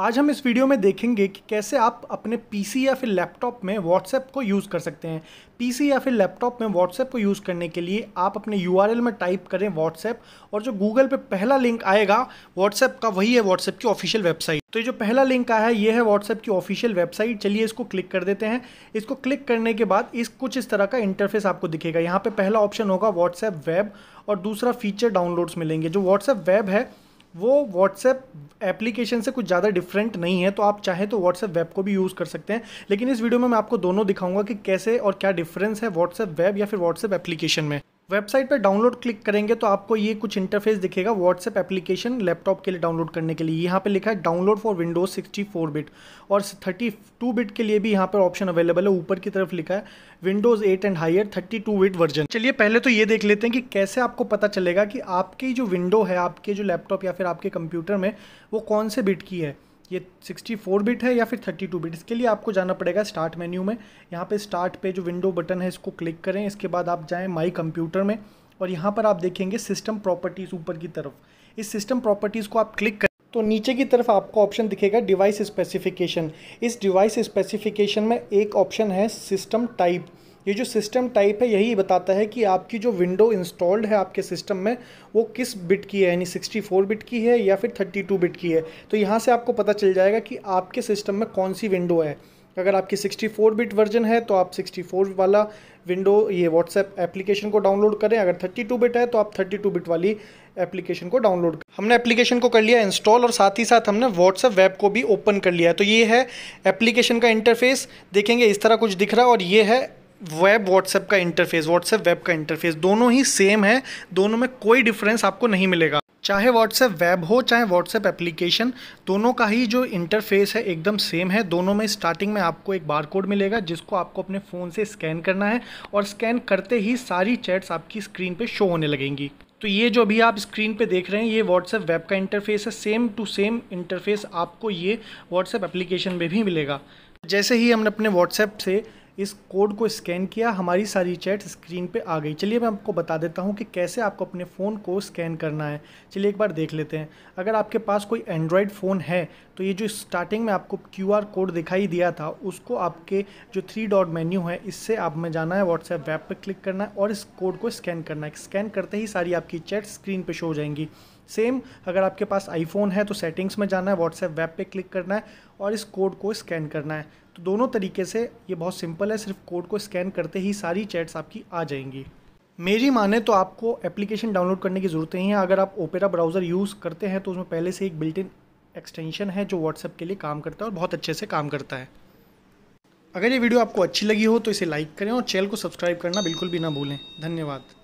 आज हम इस वीडियो में देखेंगे कि कैसे आप अपने पीसी या फिर लैपटॉप में व्हाट्सएप को यूज़ कर सकते हैं पीसी या फिर लैपटॉप में व्हाट्सएप को यूज़ करने के लिए आप अपने यू में टाइप करें व्हाट्सएप और जो गूगल पे पहला लिंक आएगा व्हाट्सएप का वही है व्हाट्सएप की ऑफिशियल वेबसाइट तो ये जो पहला लिंक आया है ये है व्हाट्सएप की ऑफिशियल वेबसाइट चलिए इसको क्लिक कर देते हैं इसको क्लिक करने के बाद इस कुछ इस तरह का इंटरफेस आपको दिखेगा यहाँ पर पहला ऑप्शन होगा व्हाट्सएप वेब और दूसरा फीचर डाउनलोड्स मिलेंगे जो व्हाट्सएप वेब है वो व्हाट्सएप एप्लीकेशन से कुछ ज़्यादा डिफरेंट नहीं है तो आप चाहें तो व्हाट्सएप वेब को भी यूज़ कर सकते हैं लेकिन इस वीडियो में मैं आपको दोनों दिखाऊंगा कि कैसे और क्या डिफरेंस है व्हाट्सएप वेब या फिर व्हाट्सएप एप्लीकेशन में वेबसाइट पर डाउनलोड क्लिक करेंगे तो आपको ये कुछ इंटरफेस दिखेगा व्हाट्सएप एप्लीकेशन लैपटॉप के लिए डाउनलोड करने के लिए यहाँ पे लिखा है डाउनलोड फॉर विंडोज 64 बिट और 32 बिट के लिए भी यहाँ पर ऑप्शन अवेलेबल है ऊपर की तरफ लिखा है Windows 8 and higher 32 bit version चलिए पहले तो ये देख लेते हैं कि कैसे आपको पता चलेगा कि आपकी जो विंडो है आपके जो लैपटॉप या फिर आपके कंप्यूटर में वो कौन से बिट की है ये 64 बिट है या फिर 32 बिट इसके लिए आपको जाना पड़ेगा स्टार्ट मेन्यू में यहाँ पे स्टार्ट पे जो विंडो बटन है इसको क्लिक करें इसके बाद आप जाएं माई कंप्यूटर में और यहाँ पर आप देखेंगे सिस्टम प्रॉपर्टीज़ ऊपर की तरफ इस सिस्टम प्रॉपर्टीज़ को आप क्लिक करें तो नीचे की तरफ आपको ऑप्शन दिखेगा डिवाइस स्पेसिफिकेशन इस डिवाइस स्पेसिफिकेशन में एक ऑप्शन है सिस्टम टाइप ये जो सिस्टम टाइप है यही बताता है कि आपकी जो विंडो इंस्टॉल्ड है आपके सिस्टम में वो किस बिट की है यानी 64 बिट की है या फिर 32 बिट की है तो यहाँ से आपको पता चल जाएगा कि आपके सिस्टम में कौन सी विंडो है अगर आपकी 64 बिट वर्जन है तो आप 64 वाला विंडो ये व्हाट्सएप एप्लीकेशन को डाउनलोड करें अगर 32 बिट है तो आप 32 बिट वाली एप्लीकेशन को डाउनलोड करें हमने एप्लीकेशन को कर लिया इंस्टॉल और साथ ही साथ हमने व्हाट्सएप वेब को भी ओपन कर लिया है तो ये है एप्लीकेशन का इंटरफेस देखेंगे इस तरह कुछ दिख रहा है और ये है वेब व्हाट्सएप का इंटरफेस व्हाट्सएप वेब का इंटरफेस दोनों ही सेम है दोनों में कोई डिफरेंस आपको नहीं मिलेगा चाहे व्हाट्सएप वेब हो चाहे व्हाट्सएप एप्लीकेशन दोनों का ही जो इंटरफेस है एकदम सेम है दोनों में स्टार्टिंग में आपको एक बार कोड मिलेगा जिसको आपको अपने फ़ोन से स्कैन करना है और स्कैन करते ही सारी चैट्स आपकी स्क्रीन पे शो होने लगेंगी तो ये जो अभी आप स्क्रीन पे देख रहे हैं ये व्हाट्सएप वेब का इंटरफेस है सेम टू सेम इंटरफेस आपको ये व्हाट्सएप एप्लीकेशन में भी मिलेगा जैसे ही हमने अपने व्हाट्सएप से इस कोड को स्कैन किया हमारी सारी चैट स्क्रीन पे आ गई चलिए मैं आपको बता देता हूँ कि कैसे आपको अपने फ़ोन को स्कैन करना है चलिए एक बार देख लेते हैं अगर आपके पास कोई एंड्रॉयड फ़ोन है तो ये जो स्टार्टिंग में आपको क्यू कोड दिखाई दिया था उसको आपके जो थ्री डॉट मेन्यू है इससे आप में जाना है व्हाट्सएप वेब पर क्लिक करना है और इस कोड को स्कैन करना है स्कैन करते ही सारी आपकी चैट स्क्रीन पर शो हो जाएंगी सेम अगर आपके पास आईफोन है तो सेटिंग्स में जाना है व्हाट्सएप वेब पे क्लिक करना है और इस कोड को स्कैन करना है तो दोनों तरीके से ये बहुत सिंपल है सिर्फ कोड को स्कैन करते ही सारी चैट्स आपकी आ जाएंगी मेरी माने तो आपको एप्लीकेशन डाउनलोड करने की ज़रूरत नहीं है अगर आप ओपेरा ब्राउज़र यूज़ करते हैं तो उसमें पहले से एक बिल्ट इन एक्सटेंशन है जो व्हाट्सएप के लिए काम करता है और बहुत अच्छे से काम करता है अगर ये वीडियो आपको अच्छी लगी हो तो इसे लाइक करें और चैनल को सब्सक्राइब करना बिल्कुल भी ना भूलें धन्यवाद